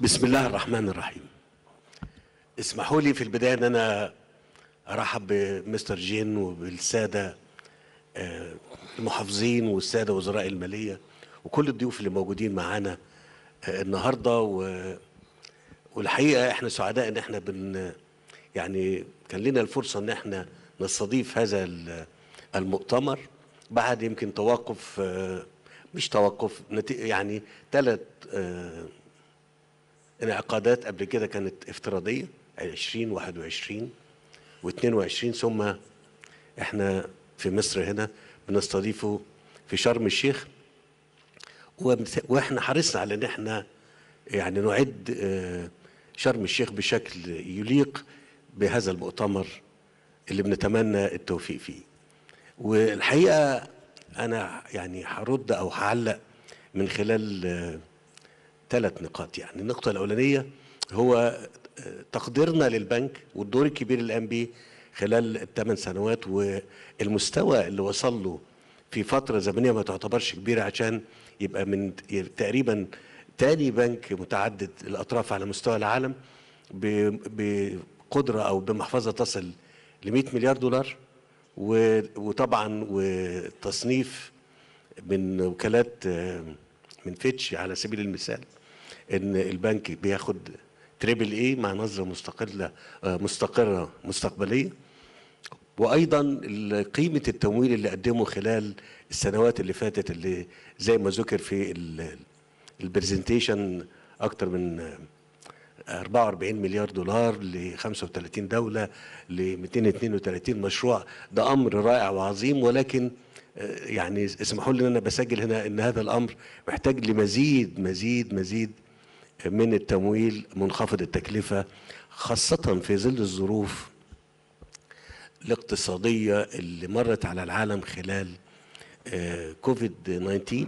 بسم الله الرحمن الرحيم اسمحوا لي في البدايه ان انا ارحب بمستر جين وبالساده آه، المحافظين والساده وزراء الماليه وكل الضيوف اللي موجودين معانا آه، النهارده و... والحقيقه احنا سعداء ان احنا بن يعني كان لنا الفرصه ان احنا نستضيف هذا المؤتمر بعد يمكن توقف آه، مش توقف يعني ثلاث انعقادات قبل كده كانت افتراضيه 20 21 و22 ثم احنا في مصر هنا بنستضيفه في شرم الشيخ واحنا حريصنا على ان احنا يعني نعد آه، شرم الشيخ بشكل يليق بهذا المؤتمر اللي بنتمنى التوفيق فيه والحقيقه انا يعني هرد او هعلق من خلال آه، ثلاث نقاط يعني النقطة الأولانية هو آه، تقديرنا للبنك والدور الكبير اللي قام خلال الثمان سنوات والمستوى اللي وصل له في فترة زمنية ما تعتبرش كبيرة عشان يبقى من تقريبا تاني بنك متعدد الأطراف على مستوى العالم بقدرة أو بمحفظة تصل ل 100 مليار دولار وطبعا وتصنيف من وكالات آه، من فيتش على سبيل المثال ان البنك بياخد تريبل اي e مع نظره مستقله آه، مستقره مستقبليه وايضا قيمه التمويل اللي قدمه خلال السنوات اللي فاتت اللي زي ما ذكر في البرزنتيشن اكتر من 44 آه، مليار دولار ل 35 دوله ل 232 مشروع ده امر رائع وعظيم ولكن آه، يعني اسمحوا لي ان انا بسجل هنا ان هذا الامر محتاج لمزيد مزيد مزيد من التمويل منخفض التكلفة خاصة في ظل الظروف الاقتصادية اللي مرت على العالم خلال آه، كوفيد 19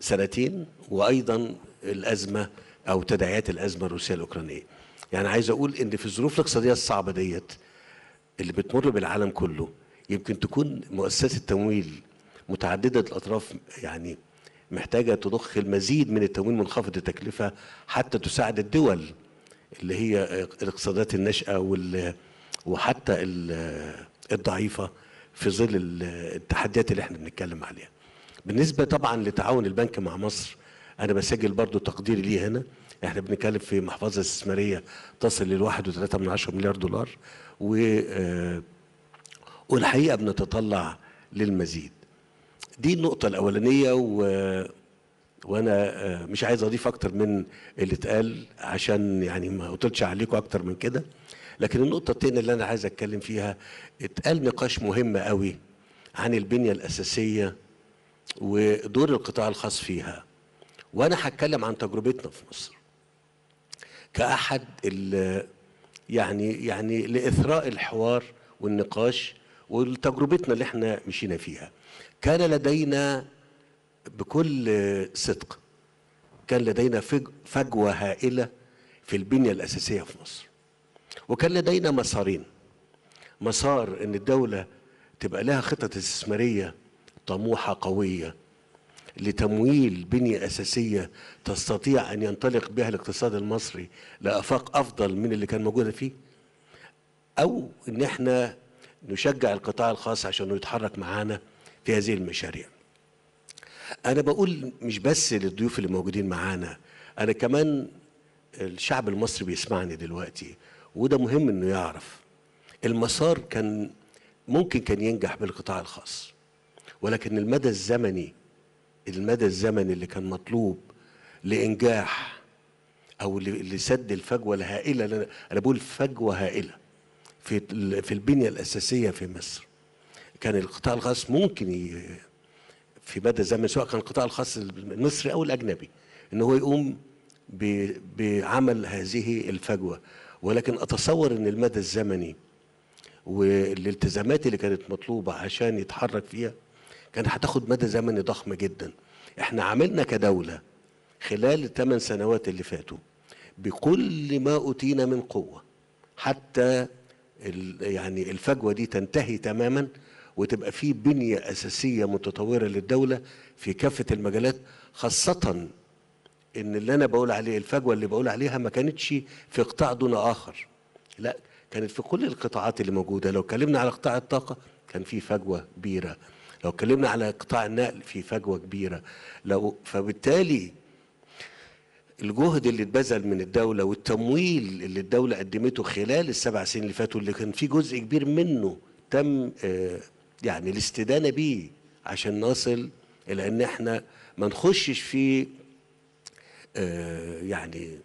سنتين وأيضا الأزمة أو تداعيات الأزمة الروسية الأوكرانية يعني عايز أقول إن في الظروف الاقتصادية الصعبة ديت اللي بتمر بالعالم كله يمكن تكون مؤسسات التمويل متعددة الأطراف يعني محتاجة تضخ المزيد من التمويل منخفض التكلفة حتى تساعد الدول اللي هي الاقتصادات الناشئة وال وحتى الضعيفة في ظل التحديات اللي احنا بنتكلم عليها بالنسبة طبعا لتعاون البنك مع مصر أنا بسجل برضو تقديري ليه هنا احنا بنتكلم في محفظة استثمارية تصل من 1.3 مليار دولار و آه، والحقيقة بنتطلع للمزيد دي النقطة الأولانية و... وأنا آه، مش عايز أضيف أكتر من اللي اتقال عشان يعني ما قلتش عليكم أكتر من كده لكن النقطة التانية اللي أنا عايز أتكلم فيها اتقال نقاش مهم قوي عن البنية الأساسية ودور القطاع الخاص فيها وأنا هتكلم عن تجربتنا في مصر كأحد يعني يعني لإثراء الحوار والنقاش وتجربتنا اللي احنا مشينا فيها كان لدينا بكل صدق كان لدينا فجوة هائلة في البنية الأساسية في مصر وكان لدينا مسارين مسار أن الدولة تبقى لها خطط استثمارية طموحة قوية لتمويل بنية أساسية تستطيع أن ينطلق بها الاقتصاد المصري لآفاق أفضل من اللي كان موجودة فيه أو أن احنا نشجع القطاع الخاص عشان يتحرك معانا في هذه المشاريع انا بقول مش بس للضيوف اللي موجودين معانا انا كمان الشعب المصري بيسمعني دلوقتي وده مهم انه يعرف المسار كان ممكن كان ينجح بالقطاع الخاص ولكن المدى الزمني المدى الزمني اللي كان مطلوب لانجاح او لسد الفجوه الهائله انا بقول فجوه هائله في في البنيه الاساسيه في مصر كان القطاع الخاص ممكن ي... في مدى زمن سواء كان القطاع الخاص المصري او الاجنبي ان هو يقوم ب... بعمل هذه الفجوه ولكن اتصور ان المدى الزمني والالتزامات اللي كانت مطلوبه عشان يتحرك فيها كانت هتاخد مدى زمني ضخم جدا احنا عملنا كدوله خلال الثمان سنوات اللي فاتوا بكل ما اوتينا من قوه حتى يعني الفجوه دي تنتهي تماما وتبقى في بنيه اساسيه متطوره للدوله في كافه المجالات خاصه ان اللي انا بقول عليه الفجوه اللي بقول عليها ما كانتش في قطاع دون اخر لا كانت في كل القطاعات اللي موجوده لو اتكلمنا على قطاع الطاقه كان في فجوه كبيره لو اتكلمنا على قطاع النقل في فجوه كبيره لو فبالتالي الجهد اللي اتبذل من الدولة والتمويل اللي الدولة قدمته خلال السبع سنين اللي فاتوا اللي كان في جزء كبير منه تم آه، يعني الاستدانة بيه عشان نصل إلى إن إحنا ما نخشش في آه، يعني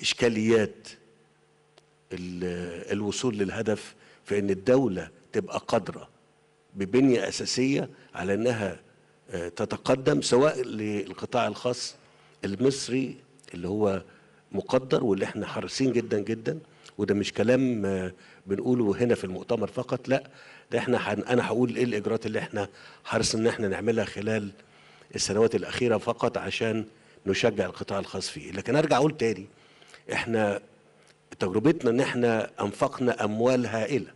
إشكاليات الوصول للهدف في إن الدولة تبقى قادرة ببنية أساسية على إنها تتقدم سواء للقطاع الخاص المصري اللي هو مقدر واللي احنا حريصين جدا جدا وده مش كلام بنقوله هنا في المؤتمر فقط لا ده احنا حن انا هقول ايه الاجراءات اللي احنا حرص ان احنا نعملها خلال السنوات الاخيره فقط عشان نشجع القطاع الخاص فيه لكن ارجع اقول تاني احنا تجربتنا ان احنا انفقنا اموال هائله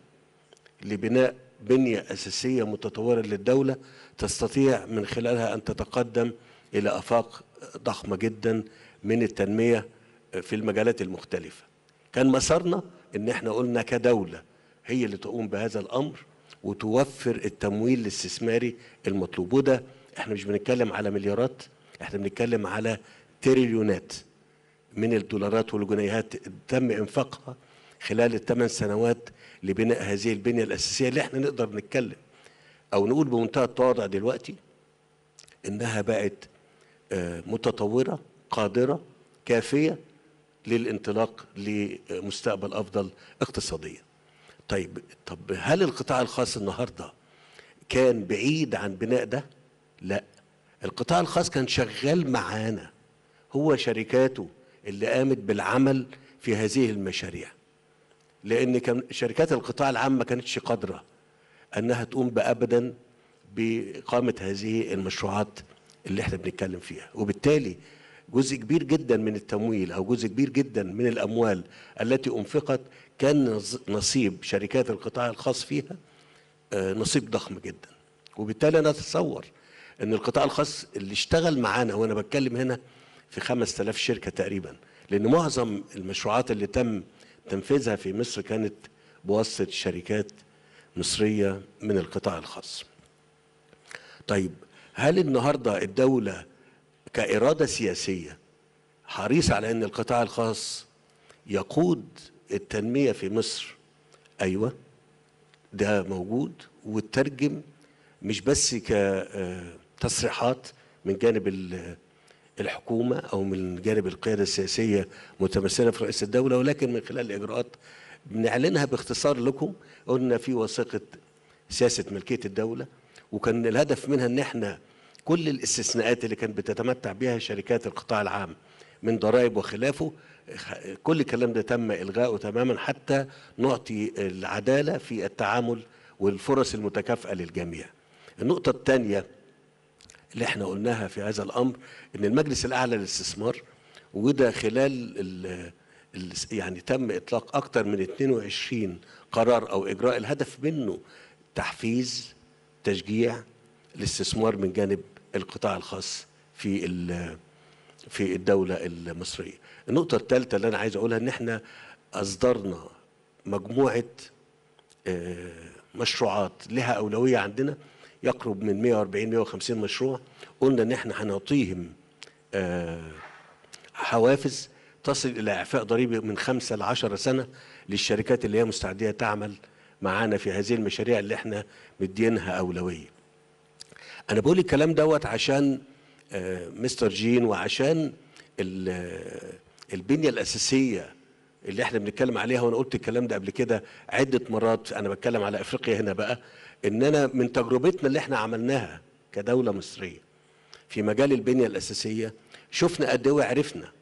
لبناء بنية أساسية متطورة للدولة تستطيع من خلالها أن تتقدم إلى أفاق ضخمة جدا من التنمية في المجالات المختلفة كان مسارنا أن احنا قلنا كدولة هي اللي تقوم بهذا الأمر وتوفر التمويل الاستثماري المطلوب وده احنا مش بنتكلم على مليارات احنا بنتكلم على تريليونات من الدولارات والجنيهات تم انفاقها خلال الثمان سنوات لبناء هذه البنية الأساسية اللي احنا نقدر نتكلم أو نقول بمنتهى التواضع دلوقتي إنها بقت آه، متطورة قادرة كافية للانطلاق لمستقبل أفضل اقتصاديا طيب طب هل القطاع الخاص النهارده كان بعيد عن بناء ده؟ لا القطاع الخاص كان شغال معانا هو شركاته اللي قامت بالعمل في هذه المشاريع لان كان شركات القطاع العام ما كانتش قادره انها تقوم بابدا باقامه هذه المشروعات اللي احنا بنتكلم فيها وبالتالي جزء كبير جدا من التمويل او جزء كبير جدا من الاموال التي انفقت كان نصيب شركات القطاع الخاص فيها آه، نصيب ضخم جدا وبالتالي انا اتصور ان القطاع الخاص اللي اشتغل معانا وانا بتكلم هنا في 5000 شركه تقريبا لان معظم المشروعات اللي تم تنفيذها في مصر كانت بواسطة شركات مصرية من القطاع الخاص طيب هل النهاردة الدولة كإرادة سياسية حريصة على أن القطاع الخاص يقود التنمية في مصر أيوة ده موجود وترجم مش بس كتصريحات من جانب الحكومة أو من جانب القيادة السياسية متمثلة في رئيس الدولة ولكن من خلال الإجراءات بنعلنها باختصار لكم قلنا في وثيقة سياسة ملكية الدولة وكان الهدف منها ان احنا كل الاستثناءات اللي كانت بتتمتع بها شركات القطاع العام من ضرائب وخلافه كل الكلام ده تم الغائه تماما حتى نعطي العداله في التعامل والفرص المتكافئه للجميع. النقطه الثانيه اللي احنا قلناها في هذا الامر ان المجلس الاعلى للاستثمار وده خلال ال الـ يعني تم اطلاق اكثر من 22 قرار او اجراء الهدف منه تحفيز تشجيع الاستثمار من جانب القطاع الخاص في في الدوله المصريه. النقطه الثالثه اللي انا عايز اقولها ان احنا اصدرنا مجموعه آه، مشروعات لها اولويه عندنا يقرب من 140 150 مشروع قلنا ان احنا هنعطيهم آه، حوافز تصل الى اعفاء ضريبي من 5 ل 10 سنه للشركات اللي هي مستعديه تعمل معانا في هذه المشاريع اللي احنا مدينها اولويه. انا بقول الكلام دوت عشان آه، مستر جين وعشان آه، البنيه الاساسيه اللي احنا بنتكلم عليها وانا قلت الكلام ده قبل كده عده مرات انا بتكلم على افريقيا هنا بقى ان انا من تجربتنا اللي احنا عملناها كدوله مصريه في مجال البنيه الاساسيه شفنا قد ايه وعرفنا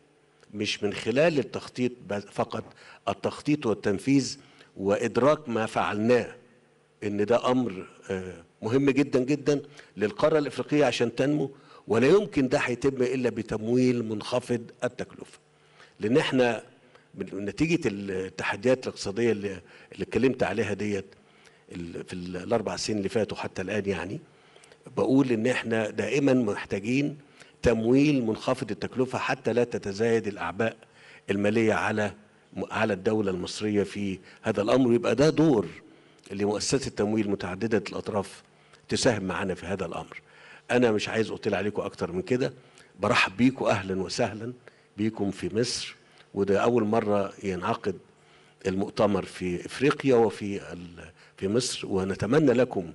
مش من خلال التخطيط فقط التخطيط والتنفيذ وادراك ما فعلناه ان ده امر آه، مهم جدا جدا للقاره الافريقيه عشان تنمو ولا يمكن ده هيتم الا بتمويل منخفض التكلفه لان احنا نتيجه التحديات الاقتصاديه اللي اللي اتكلمت عليها ديت في الاربع سنين اللي فاتوا حتى الان يعني بقول ان احنا دائما محتاجين تمويل منخفض التكلفه حتى لا تتزايد الاعباء الماليه على على الدوله المصريه في هذا الامر يبقى ده دور لمؤسسه التمويل متعدده الاطراف تساهم معانا في هذا الامر انا مش عايز اطيل عليكم اكتر من كده برحب بيكم اهلا وسهلا بيكم في مصر وده اول مره ينعقد المؤتمر في افريقيا وفي في مصر ونتمنى لكم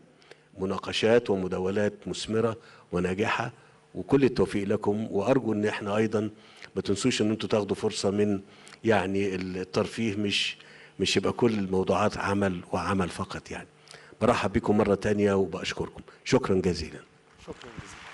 مناقشات ومداولات مثمره وناجحه وكل التوفيق لكم وارجو ان احنا ايضا ما تنسوش ان انتم تاخدوا فرصه من يعني الترفيه مش مش يبقى كل الموضوعات عمل وعمل فقط يعني برحب بكم مره تانية وبشكركم شكرا جزيلا شكرا جزيلا